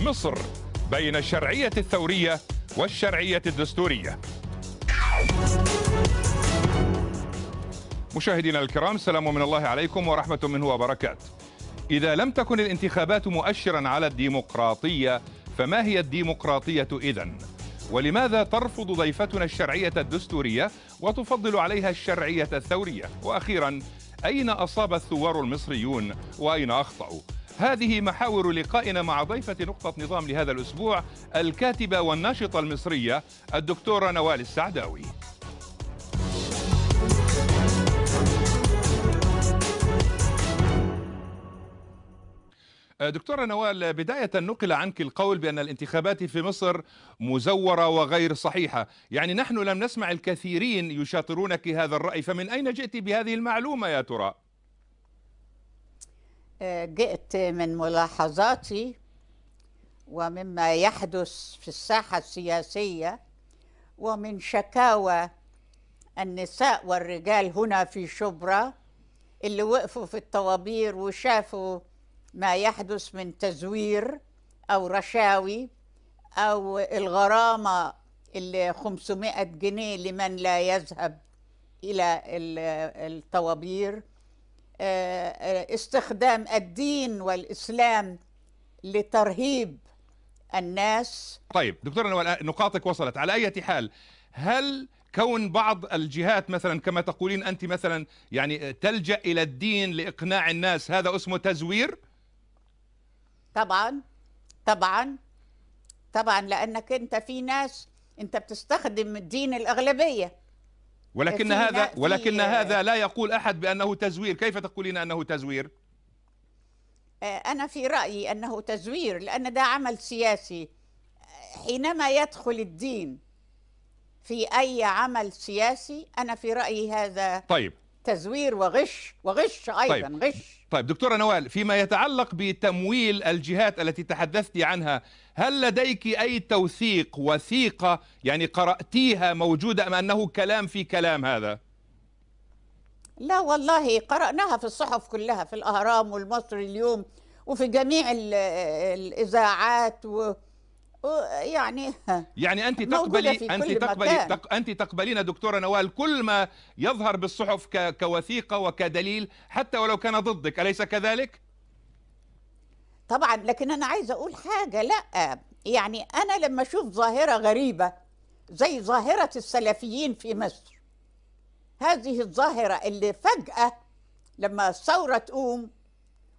مصر بين الشرعية الثورية والشرعية الدستورية مشاهدينا الكرام سلام من الله عليكم ورحمة منه وبركاته إذا لم تكن الانتخابات مؤشرا على الديمقراطية فما هي الديمقراطية إذا؟ ولماذا ترفض ضيفتنا الشرعية الدستورية وتفضل عليها الشرعية الثورية؟ وأخيرا أين أصاب الثوار المصريون وأين أخطأوا؟ هذه محاور لقائنا مع ضيفة نقطة نظام لهذا الأسبوع الكاتبة والناشطة المصرية الدكتورة نوال السعداوي دكتورة نوال بداية نقل عنك القول بأن الانتخابات في مصر مزورة وغير صحيحة يعني نحن لم نسمع الكثيرين يشاطرونك هذا الرأي فمن أين جئت بهذه المعلومة يا ترى؟ آه، جئت من ملاحظاتي ومما يحدث في الساحة السياسية ومن شكاوى النساء والرجال هنا في شبرا اللي وقفوا في الطوابير وشافوا ما يحدث من تزوير أو رشاوي أو الغرامة ال 500 جنيه لمن لا يذهب إلى الطوابير آه، آه، استخدام الدين والإسلام لترهيب الناس طيب دكتور نقاطك وصلت على أي حال هل كون بعض الجهات مثلا كما تقولين أنت مثلا يعني تلجأ إلى الدين لإقناع الناس هذا اسمه تزوير؟ طبعا طبعا طبعا لانك انت في ناس انت بتستخدم الدين الاغلبيه ولكن هذا ولكن هذا لا يقول احد بانه تزوير كيف تقولين انه تزوير آه، انا في رايي انه تزوير لان ده عمل سياسي حينما يدخل الدين في اي عمل سياسي انا في رايي هذا طيب تزوير وغش وغش ايضا طيب. غش طيب دكتوره نوال فيما يتعلق بتمويل الجهات التي تحدثت عنها هل لديك اي توثيق وثيقه يعني قراتيها موجوده ام انه كلام في كلام هذا لا والله قراناها في الصحف كلها في الاهرام والمصري اليوم وفي جميع الاذاعات و... يعني يعني انت تقبلي انت تقبلي تق انت تقبلين دكتوره نوال كل ما يظهر بالصحف كوثيقه وكدليل حتى ولو كان ضدك اليس كذلك طبعا لكن انا عايزه اقول حاجه لا يعني انا لما اشوف ظاهره غريبه زي ظاهره السلفيين في مصر هذه الظاهره اللي فجاه لما الثوره تقوم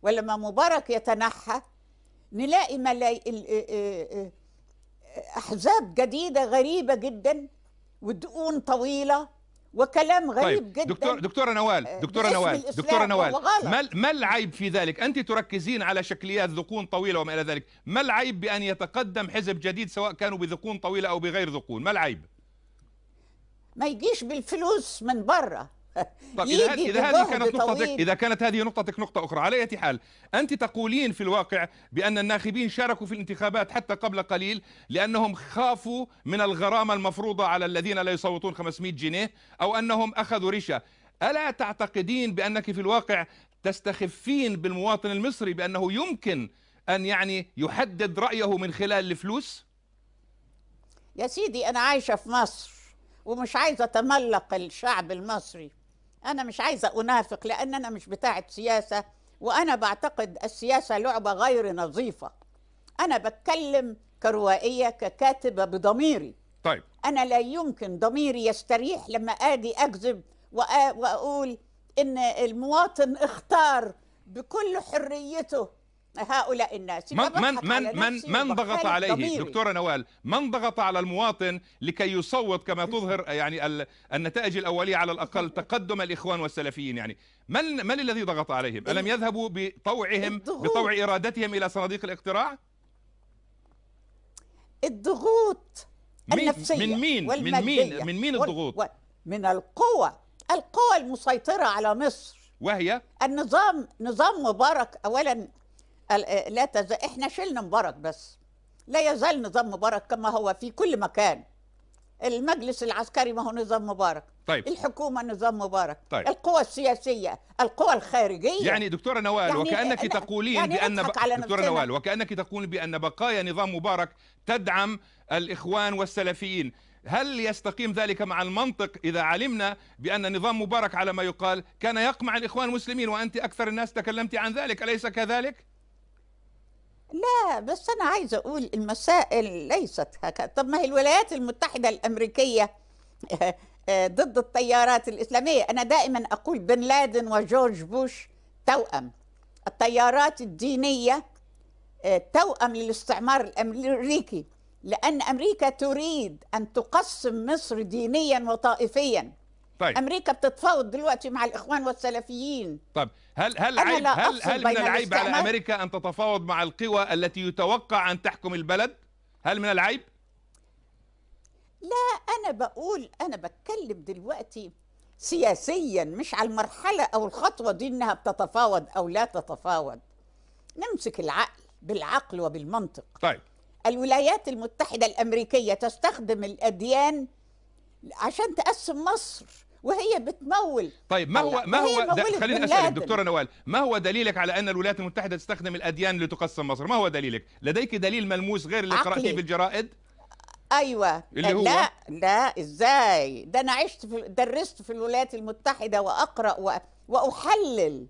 ولما مبارك يتنحى نلاقي ملايين احزاب جديده غريبه جدا ودقون طويله وكلام غريب طيب. جدا دكتور دكتوره نوال آه، دكتوره نوال دكتوره نوال ما ما العيب في ذلك انت تركزين على شكليات ذقون طويله وما الى ذلك ما العيب بان يتقدم حزب جديد سواء كانوا بذقون طويله او بغير ذقون ما العيب ما يجيش بالفلوس من بره طيب اذا هذه كانت نقطتك اذا كانت هذه نقطتك نقطه اخرى على اية حال انت تقولين في الواقع بان الناخبين شاركوا في الانتخابات حتى قبل قليل لانهم خافوا من الغرامه المفروضه على الذين لا يصوتون 500 جنيه او انهم اخذوا رشا الا تعتقدين بانك في الواقع تستخفين بالمواطن المصري بانه يمكن ان يعني يحدد رايه من خلال الفلوس يا سيدي انا عايشه في مصر ومش عايزه اتملق الشعب المصري أنا مش عايزة أنافق لأن أنا مش بتاعة سياسة وأنا بعتقد السياسة لعبة غير نظيفة أنا بتكلم كروائية ككاتبة بضميري طيب أنا لا يمكن ضميري يستريح لما آدي أكذب وأقول إن المواطن اختار بكل حريته هؤلاء الناس من من من من, من ضغط عليه ضميري. دكتوره نوال من ضغط على المواطن لكي يصوت كما تظهر يعني النتائج الاوليه على الاقل تقدم الاخوان والسلفيين يعني من من الذي ضغط عليهم الم يذهبوا بطوعهم بطوع ارادتهم الى صناديق الاقتراع الضغوط النفسيه من مين من مين من مين الضغوط من القوى القوى المسيطره على مصر وهي النظام نظام مبارك اولا لا تزال احنا شلنا مبارك بس لا يزال نظام مبارك كما هو في كل مكان المجلس العسكري ما هو نظام مبارك طيب. الحكومه نظام مبارك طيب. القوى السياسيه القوى الخارجيه يعني دكتوره نوال يعني وكانك تقولين يعني بان ب... دكتوره نوال وكانك تقولين بان بقايا نظام مبارك تدعم الاخوان والسلفيين هل يستقيم ذلك مع المنطق اذا علمنا بان نظام مبارك على ما يقال كان يقمع الاخوان المسلمين وانت اكثر الناس تكلمت عن ذلك اليس كذلك لا بس أنا عايزة أقول المسائل ليست هكذا طب ما هي الولايات المتحدة الأمريكية آه، ضد التيارات الإسلامية أنا دائما أقول بن لادن وجورج بوش توأم التيارات الدينية آه، توأم للاستعمار الأمريكي لأن أمريكا تريد أن تقسم مصر دينيا وطائفيا طيب امريكا بتتفاوض دلوقتي مع الاخوان والسلفيين طيب هل هل عيب هل هل من العيب على امريكا ان تتفاوض مع القوى التي يتوقع ان تحكم البلد؟ هل من العيب؟ لا انا بقول انا بتكلم دلوقتي سياسيا مش على المرحله او الخطوه دي انها بتتفاوض او لا تتفاوض نمسك العقل بالعقل وبالمنطق طيب الولايات المتحده الامريكيه تستخدم الاديان عشان تقسم مصر وهي بتمول طيب ما هو طيب، ما هو خليني اسالك دكتوره نوال ما هو دليلك على ان الولايات المتحده تستخدم الاديان لتقسم مصر ما هو دليلك لديك دليل ملموس غير اللي قراتيه بالجرائد ايوه اللي هو لا لا ازاي ده انا عشت في درست في الولايات المتحده واقرا واحلل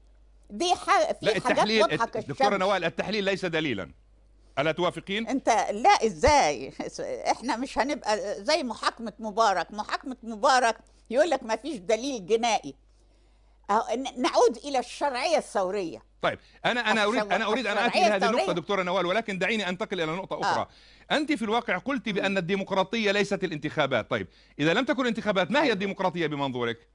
دي حاجه في لا حاجات التحليل دكتوره نوال التحليل ليس دليلا الا توافقين انت لا ازاي احنا مش هنبقى زي محاكمه مبارك محاكمه مبارك يقول لك ما فيش دليل جنائي أه، نعود الى الشرعيه الثوريه طيب انا انا اريد انا اريد ان اتي هذه النقطه دكتوره نوال ولكن دعيني انتقل الى نقطه آه. اخرى آه. انت في الواقع قلت بان الديمقراطيه ليست الانتخابات طيب اذا لم تكن انتخابات ما هي طيب. الديمقراطيه بمنظورك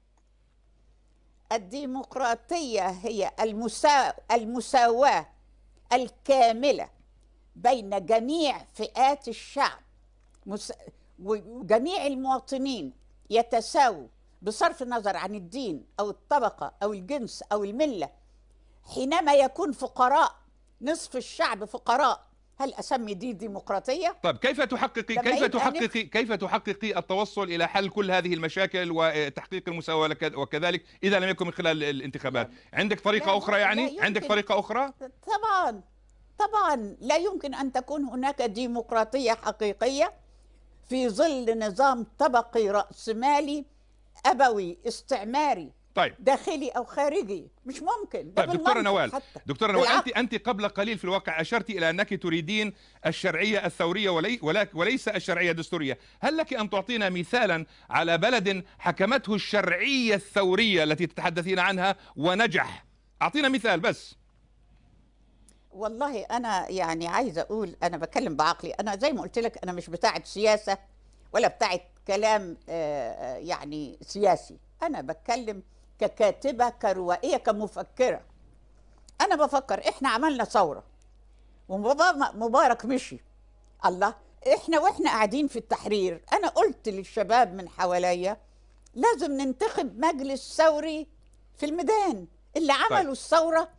الديمقراطيه هي المسا... المساواه الكامله بين جميع فئات الشعب وجميع المواطنين يتساووا بصرف النظر عن الدين او الطبقه او الجنس او المله حينما يكون فقراء نصف الشعب فقراء هل اسمي دي ديمقراطيه؟ طيب كيف تحققي كيف تحققي كيف تحققي التوصل الى حل كل هذه المشاكل وتحقيق المساواه وكذلك اذا لم يكن من خلال الانتخابات، نعم. عندك طريقه اخرى يعني؟ عندك طريقه اخرى؟ طبعا طبعا لا يمكن ان تكون هناك ديمقراطيه حقيقيه في ظل نظام طبقي راسمالي ابوي استعماري طيب داخلي او خارجي مش ممكن طيب دكتوره نوال دكتوره نوال انت انت قبل قليل في الواقع اشرت الى انك تريدين الشرعيه الثوريه ولي وليس الشرعيه الدستوريه هل لك ان تعطينا مثالا على بلد حكمته الشرعيه الثوريه التي تتحدثين عنها ونجح اعطينا مثال بس والله انا يعني عايزه اقول انا بتكلم بعقلي انا زي ما قلت لك انا مش بتاعه سياسه ولا بتاعه كلام آه، آه، يعني سياسي انا بتكلم ككاتبه كروائيه كمفكره انا بفكر احنا عملنا ثوره ومبارك مشي الله احنا واحنا قاعدين في التحرير انا قلت للشباب من حواليا لازم ننتخب مجلس ثوري في الميدان اللي طيب. عملوا طيب. الثوره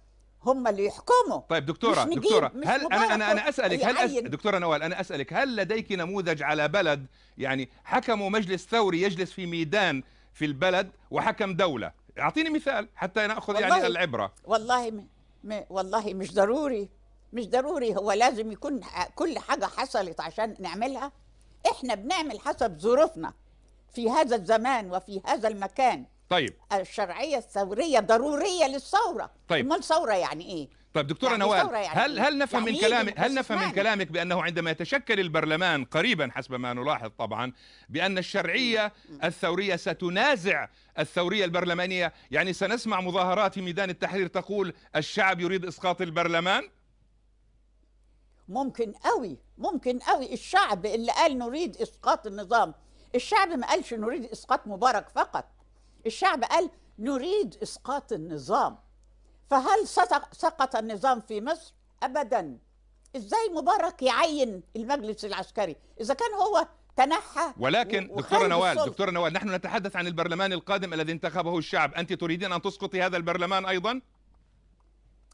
هم اللي يحكموا طيب دكتوره مش دكتوره مش هل انا انا انا اسالك هل أس... دكتوره نوال انا اسالك هل لديك نموذج على بلد يعني حكموا مجلس ثوري يجلس في ميدان في البلد وحكم دوله اعطيني مثال حتى ناخذ يعني العبره والله م... م... والله مش ضروري مش ضروري هو لازم يكون كل حاجه حصلت عشان نعملها احنا بنعمل حسب ظروفنا في هذا الزمان وفي هذا المكان طيب الشرعيه الثوريه ضروريه للثوره طيب امال ثوره يعني ايه طيب دكتوره يعني نوال يعني هل هل إيه؟ نفهم يعني من إيه كلامك هل نفهم من كلامك بانه عندما يتشكل البرلمان قريبا حسب ما نلاحظ طبعا بان الشرعيه الثوريه ستنازع الثوريه البرلمانيه يعني سنسمع مظاهرات في ميدان التحرير تقول الشعب يريد اسقاط البرلمان ممكن قوي ممكن قوي الشعب اللي قال نريد اسقاط النظام الشعب ما قالش نريد اسقاط مبارك فقط الشعب قال نريد اسقاط النظام فهل سقط النظام في مصر ابدا ازاي مبارك يعين المجلس العسكري اذا كان هو تنحى ولكن دكتوره نوال دكتوره نوال نحن نتحدث عن البرلمان القادم الذي انتخبه الشعب انت تريدين ان تسقطي هذا البرلمان ايضا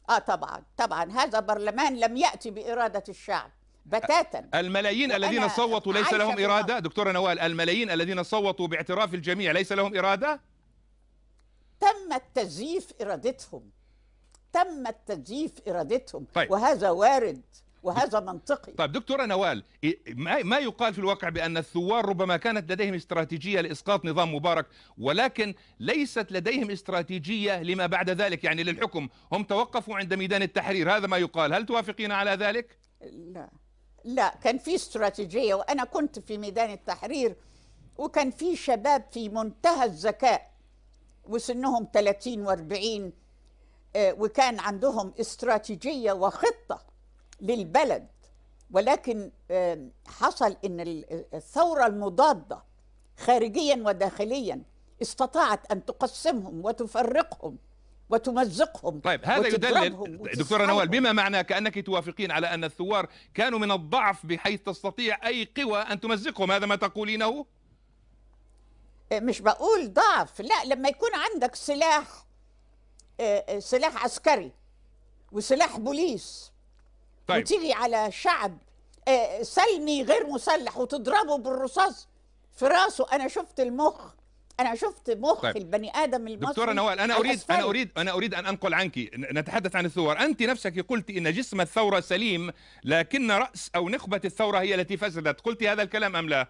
اه طبعا طبعا هذا برلمان لم ياتي باراده الشعب بتاتا الملايين الذين صوتوا ليس لهم اراده دكتوره نوال الملايين الذين صوتوا باعتراف الجميع ليس لهم اراده تم تزييف ارادتهم تم تزييف ارادتهم طيب. وهذا وارد وهذا منطقي طيب دكتوره نوال إيه، ما يقال في الواقع بان الثوار ربما كانت لديهم استراتيجيه لاسقاط نظام مبارك ولكن ليست لديهم استراتيجيه لما بعد ذلك يعني للحكم هم توقفوا عند ميدان التحرير هذا ما يقال هل توافقين على ذلك لا لا كان في استراتيجيه وانا كنت في ميدان التحرير وكان في شباب في منتهى الذكاء وسنهم 30 و40 آه، وكان عندهم استراتيجية وخطة للبلد ولكن آه، حصل ان الثورة المضادة خارجيا وداخليا استطاعت ان تقسمهم وتفرقهم وتمزقهم طيب هذا يدلل دكتوره نوال بما معنى كانك توافقين على ان الثوار كانوا من الضعف بحيث تستطيع اي قوى ان تمزقهم هذا ما تقولينه آه، مش بقول ضعف لا لما يكون عندك سلاح آه، آه، سلاح عسكري وسلاح بوليس طيب. وتيجي على شعب سلمي غير مسلح وتضربه بالرصاص في راسه انا شفت المخ انا شفت مخ طيب. البني ادم المصري دكتوره نوال انا اريد انا اريد انا اريد ان انقل عنك نتحدث عن الثور انت نفسك قلت ان جسم الثوره سليم لكن راس او نخبه الثوره هي التي فسدت قلت هذا الكلام ام لا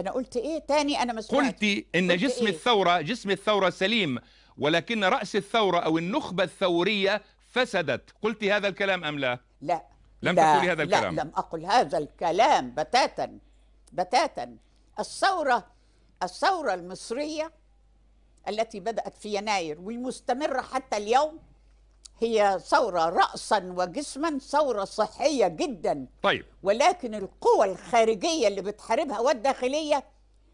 أنا قلت إيه تاني أنا ما قلت إن جسم إيه؟ الثورة جسم الثورة سليم ولكن رأس الثورة أو النخبة الثورية فسدت قلت هذا الكلام أم لا؟ لا لم لا تقولي هذا الكلام لا لم أقل هذا الكلام بتاتا بتاتا الثورة الثورة المصرية التي بدأت في يناير والمستمرة حتى اليوم هي ثورة رأسا وجسما ثورة صحية جدا طيب ولكن القوى الخارجية اللي بتحاربها والداخلية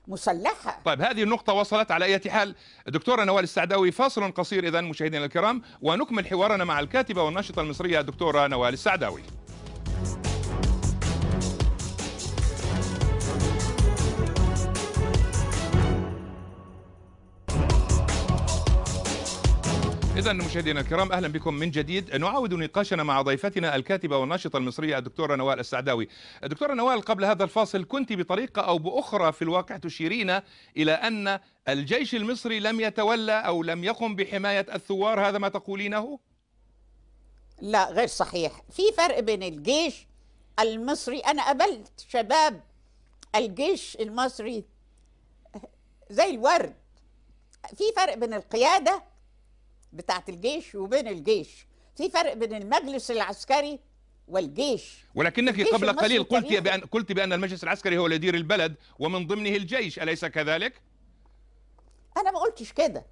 مسلحة طيب هذه النقطة وصلت على أي حال دكتورة نوال السعداوي فاصل قصير إذا مشاهدينا الكرام ونكمل حوارنا مع الكاتبة والناشطة المصرية الدكتورة نوال السعداوي إذا مشاهدينا الكرام أهلا بكم من جديد نعاود نقاشنا مع ضيفتنا الكاتبة والناشطة المصرية الدكتورة نوال السعداوي دكتورة نوال قبل هذا الفاصل كنت بطريقة أو بأخرى في الواقع تشيرين إلى أن الجيش المصري لم يتولى أو لم يقم بحماية الثوار هذا ما تقولينه؟ لا غير صحيح في فرق بين الجيش المصري أنا قابلت شباب الجيش المصري زي الورد في فرق بين القيادة بتاعت الجيش وبين الجيش في فرق بين المجلس العسكري والجيش ولكنك قبل قليل قلت بأن قلت بأن المجلس العسكري هو اللي يدير البلد ومن ضمنه الجيش أليس كذلك؟ أنا ما قلتش كده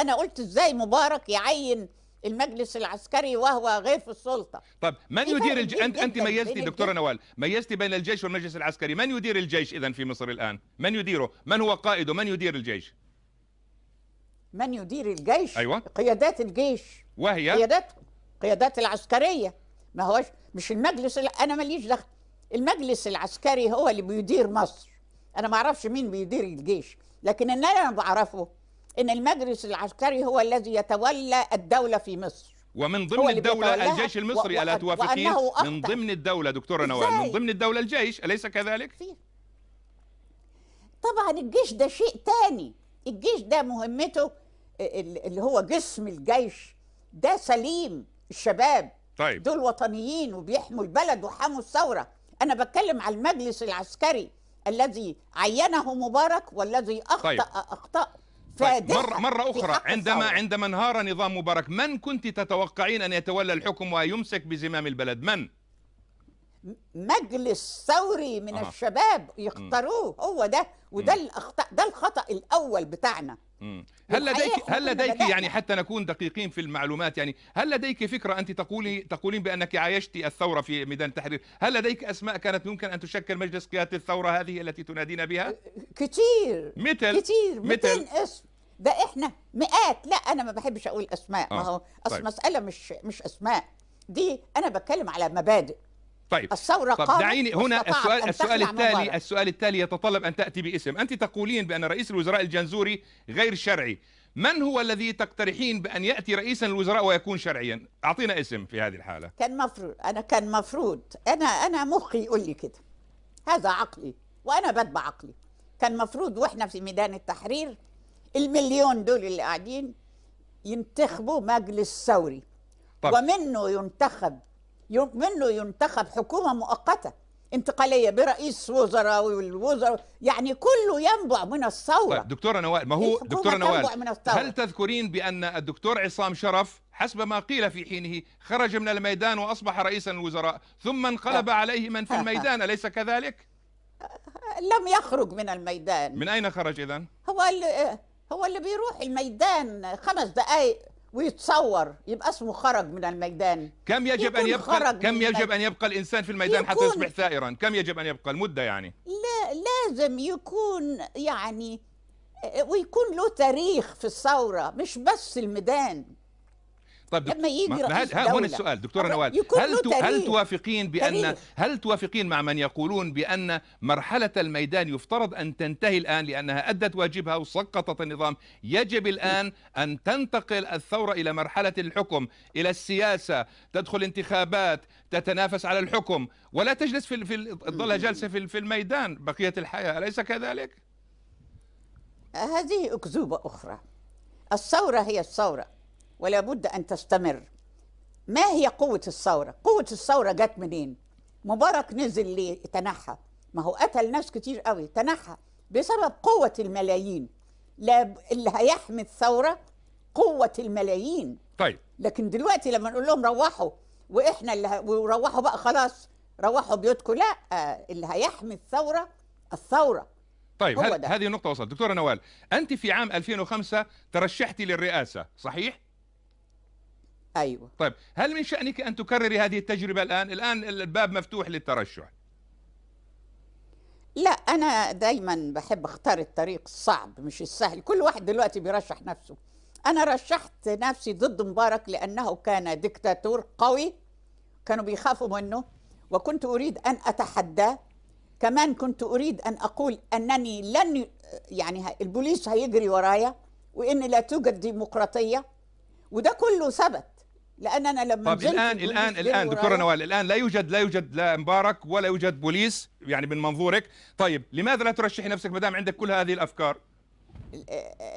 أنا قلت إزاي مبارك يعين المجلس العسكري وهو غير في السلطة طب من يدير الجيش؟ أنت أنت ميزتي دكتورة نوال ميزتي بين الجيش والمجلس العسكري من يدير الجيش إذا في مصر الآن؟ من يديره؟ من هو قائده؟ من يدير الجيش؟ من يدير الجيش أيوة. قيادات الجيش وهي قياداتهم قيادات العسكرية ما هوش مش المجلس أنا ماليش دخل المجلس العسكري هو اللي بيدير مصر أنا ما أعرفش مين بيدير الجيش لكن اللي أنا بعرفه إن المجلس العسكري هو الذي يتولى الدولة في مصر ومن ضمن الدولة الجيش المصري و... ألا توافقين من ضمن الدولة دكتورة نوال من ضمن الدولة الجيش أليس كذلك؟ فيه. طبعا الجيش ده شيء تاني الجيش ده مهمته آه، اللي هو جسم الجيش ده سليم الشباب طيب دول وطنيين وبيحموا البلد وحموا الثوره انا بتكلم على المجلس العسكري الذي عينه مبارك والذي اخطا طيب. أخطأ طيب. مرة, مرة أخرى عندما الثورة. عندما انهار نظام مبارك من كنت تتوقعين أن يتولى الحكم ويمسك بزمام البلد من؟ مجلس ثوري من آه. الشباب يختاروه هو ده وده الاخطاء ده الخطا الاول بتاعنا مم. هل لديك هل لديك يعني حتى نكون دقيقين في المعلومات يعني هل لديك فكره انت تقولي تقولين بانك عايشت الثوره في ميدان التحرير هل لديك اسماء كانت ممكن ان تشكل مجلس قياده الثوره هذه التي تنادين بها أه، كتير مثل كتير مثل اسم ده احنا مئات لا انا ما بحبش اقول اسماء آه. ما هو اصل طيب. مساله مش مش اسماء دي انا بتكلم على مبادئ طيب الثورة طب دعيني هنا السؤال السؤال التالي مبارك. السؤال التالي يتطلب ان تاتي باسم، انت تقولين بان رئيس الوزراء الجنزوري غير شرعي، من هو الذي تقترحين بان ياتي رئيسا للوزراء ويكون شرعيا؟ اعطينا اسم في هذه الحالة. كان مفروض انا كان مفروض انا انا مخي يقول لي كده. هذا عقلي وانا بتبع عقلي. كان مفروض واحنا في ميدان التحرير المليون دول اللي قاعدين ينتخبوا مجلس ثوري. طب. ومنه ينتخب منه ينتخب حكومه مؤقته انتقاليه برئيس وزراء والوزراء يعني كله ينبع من الثوره طيب دكتوره نوال ما هو دكتوره نوال هل تذكرين بان الدكتور عصام شرف حسب ما قيل في حينه خرج من الميدان واصبح رئيسا للوزراء ثم انقلب عليه من في الميدان اليس كذلك؟ لم يخرج من الميدان من اين خرج اذا؟ هو اللي هو اللي بيروح الميدان خمس دقائق ويتصور يبقى اسمه خرج من الميدان كم يجب ان يبقى كم يجب ان يبقى الانسان في الميدان حتى يصبح ثائرا كم يجب ان يبقى المده يعني لا لازم يكون يعني آه، ويكون له تاريخ في الثوره مش بس الميدان طيب لما يجي رئيس هل هون السؤال دكتورة نوال هل هل توافقين بأن تاريخ. هل توافقين مع من يقولون بأن مرحلة الميدان يفترض أن تنتهي الآن لأنها أدت واجبها وسقطت النظام يجب الآن أن تنتقل الثورة إلى مرحلة الحكم إلى السياسة تدخل انتخابات تتنافس على الحكم ولا تجلس في في تظلها جالسة في في الميدان بقية الحياة أليس كذلك؟ هذه أكذوبة أخرى الثورة هي الثورة ولا بد أن تستمر ما هي قوة الثورة؟ قوة الثورة جت منين؟ مبارك نزل ليه؟ تنحى ما هو قتل ناس كتير قوي تنحى بسبب قوة الملايين لا اللي هيحمي الثورة قوة الملايين طيب لكن دلوقتي لما نقول لهم روحوا واحنا اللي وروحوا بقى خلاص روحوا بيوتكم لا آه، اللي هيحمي الثورة الثورة طيب هذه النقطة وصلت دكتورة نوال أنت في عام 2005 ترشحتي للرئاسة صحيح؟ ايوه طيب هل من شأنك أن تكرري هذه التجربة الآن؟ الآن الباب مفتوح للترشح لا أنا دايما بحب أختار الطريق الصعب مش السهل كل واحد دلوقتي بيرشح نفسه أنا رشحت نفسي ضد مبارك لأنه كان دكتاتور قوي كانوا بيخافوا منه وكنت أريد أن أتحداه كمان كنت أريد أن أقول أنني لن يعني البوليس هيجري ورايا وإن لا توجد ديمقراطية وده كله ثبت لان انا لما طب الان الان الان دكتوره نوال الان لا يوجد لا يوجد لا مبارك ولا يوجد بوليس يعني من منظورك طيب لماذا لا ترشحي نفسك ما دام عندك كل هذه الافكار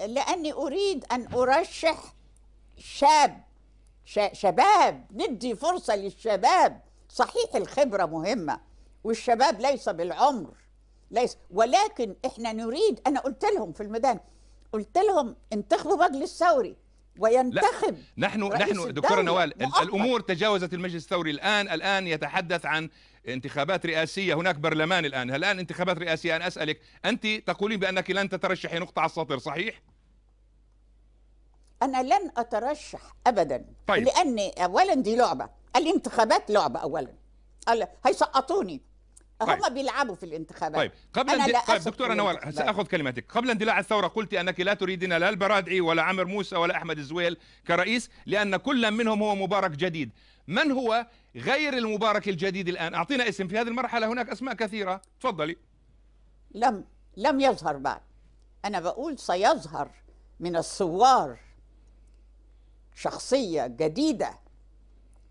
لاني اريد ان ارشح شاب شباب ندي فرصه للشباب صحيح الخبره مهمه والشباب ليس بالعمر ليس ولكن احنا نريد انا قلت لهم في الميدان قلت لهم انتخبوا مجلس ثوري وينتخب لا. نحن نحن دكتوره نوال مؤخر. الامور تجاوزت المجلس الثوري الان الان يتحدث عن انتخابات رئاسيه هناك برلمان الان الان انتخابات رئاسيه انا اسالك انت تقولين بانك لن تترشحي نقطه على السطر صحيح انا لن اترشح ابدا طيب. لان اولا دي لعبه الانتخابات لعبه اولا هيسقطوني طيب. هم بيلعبوا في الانتخابات طيب قبل أنا لا طيب دكتوره نوال ساخذ كلمتك قبل اندلاع الثوره قلت انك لا تريدين لا البرادعي ولا عمر موسى ولا احمد الزويل كرئيس لان كل منهم هو مبارك جديد من هو غير المبارك الجديد الان اعطينا اسم في هذه المرحله هناك اسماء كثيره تفضلي لم لم يظهر بعد انا بقول سيظهر من الثوار شخصيه جديده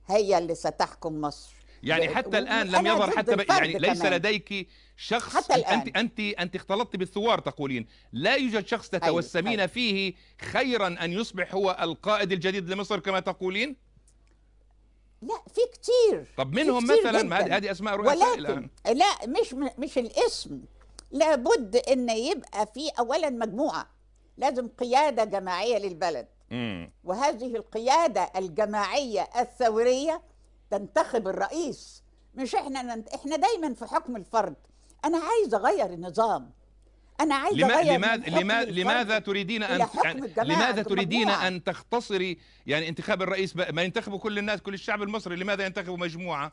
هي اللي ستحكم مصر يعني حتى الان لم يظهر حتى ب... يعني ليس كمان. لديك شخص حتى الآن. انت انت انت اختلطت بالثوار تقولين لا يوجد شخص أيوة، تتوسمين أيوة. فيه خيرا ان يصبح هو القائد الجديد لمصر كما تقولين لا في كثير طب منهم كتير مثلا هذه اسماء رؤساء الان لا مش مش الاسم لابد ان يبقى في اولا مجموعه لازم قياده جماعيه للبلد مم. وهذه القياده الجماعيه الثوريه تنتخب الرئيس مش احنا ننت... احنا دايما في حكم الفرد انا عايز اغير النظام انا عايز لما... اغير لماذا لماذا لماذا تريدين ان يعني لماذا تريدين مجموعة. ان تختصري يعني انتخاب الرئيس ب... ما ينتخبوا كل الناس كل الشعب المصري لماذا ينتخبوا مجموعه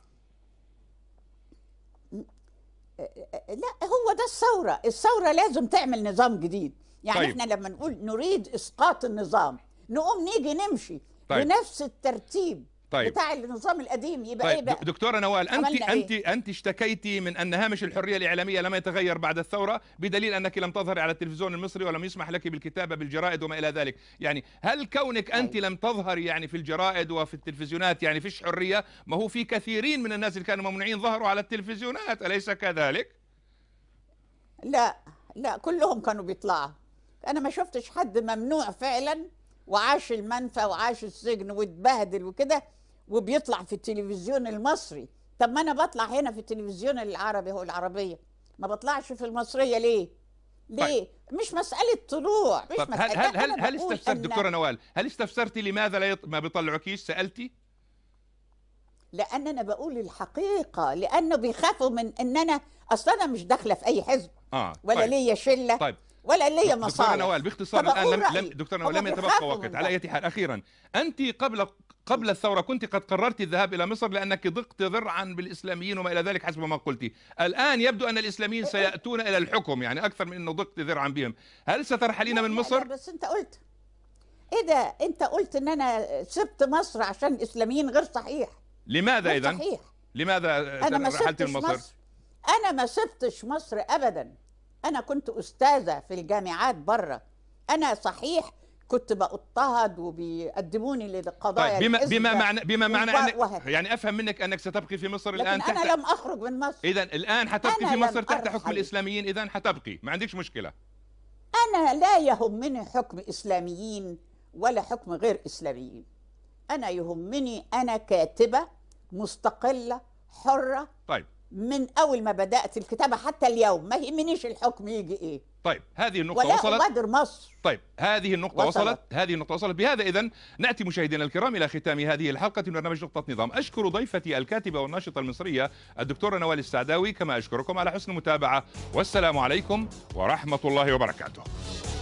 لا هو ده الثوره الثوره لازم تعمل نظام جديد يعني طيب. احنا لما نقول نريد اسقاط النظام نقوم نيجي نمشي طيب. بنفس الترتيب طيب بتاع النظام القديم يبقى طيب. ايه بقى دكتوره نوال انت إيه؟ انت انت اشتكيتي من ان هامش الحريه الاعلاميه لم يتغير بعد الثوره بدليل انك لم تظهري على التلفزيون المصري ولم يسمح لك بالكتابه بالجرائد وما الى ذلك يعني هل كونك انت طيب. لم تظهري يعني في الجرائد وفي التلفزيونات يعني فيش حريه ما هو في كثيرين من الناس اللي كانوا ممنوعين ظهروا على التلفزيونات اليس كذلك لا لا كلهم كانوا بيطلعوا انا ما شفتش حد ممنوع فعلا وعاش المنفى وعاش السجن واتبهدل وكده وبيطلع في التلفزيون المصري طب ما انا بطلع هنا في التلفزيون العربي هو العربيه ما بطلعش في المصريه ليه طيب. ليه طيب. مش مساله طلوع مش طيب. مسألة هل هل هل استفسرت دكتوره نوال هل استفسرتي لماذا لا يط... ما بيطلعوكيش سالتي لان انا بقول الحقيقه لانه بيخافوا من ان انا اصلا انا مش داخله في اي حزب آه. طيب. ولا طيب. ليا شله طيب. ولا ليا مصالح دكتوره نوال باختصار الان لم, لم دكتوره نوال لم يتبقى وقت على اي حال اخيرا انت قبل قبل الثورة كنت قد قررت الذهاب إلى مصر لأنك ضقت ذرعا بالإسلاميين وما إلى ذلك حسب ما قلت الآن يبدو أن الإسلاميين سيأتون إلى الحكم يعني أكثر من أنه ضقت ذرعا بهم هل سترحلين من مصر؟ بس أنت قلت إذا أنت قلت أن أنا سبت مصر عشان الإسلاميين غير صحيح لماذا إذا؟ صحيح لماذا أنا ما رحلت من مصر؟, مصر؟ أنا ما سبتش مصر أبدا أنا كنت أستاذة في الجامعات بره أنا صحيح كنت باضطهد وبيقدموني للقضايا طيب بما بما يعني. معنى بما معنى انك يعني افهم منك انك ستبقي في مصر لكن الان انا تحت لم اخرج من مصر اذا الان حتبقي في مصر تحت حكم الاسلاميين اذا حتبقي ما عندكش مشكله انا لا يهمني حكم اسلاميين ولا حكم غير اسلاميين انا يهمني انا كاتبه مستقله حره طيب من اول ما بدات الكتابه حتى اليوم ما يهمنيش الحكم يجي ايه طيب هذه النقطه ولا وصلت بدر مصر طيب هذه النقطه وصلت, وصلت. هذه النقطه وصلت بهذا اذا ناتي مشاهدينا الكرام الى ختام هذه الحلقه من برنامج نقطه نظام اشكر ضيفتي الكاتبه والناشطه المصريه الدكتوره نوال السعداوي كما اشكركم على حسن المتابعه والسلام عليكم ورحمه الله وبركاته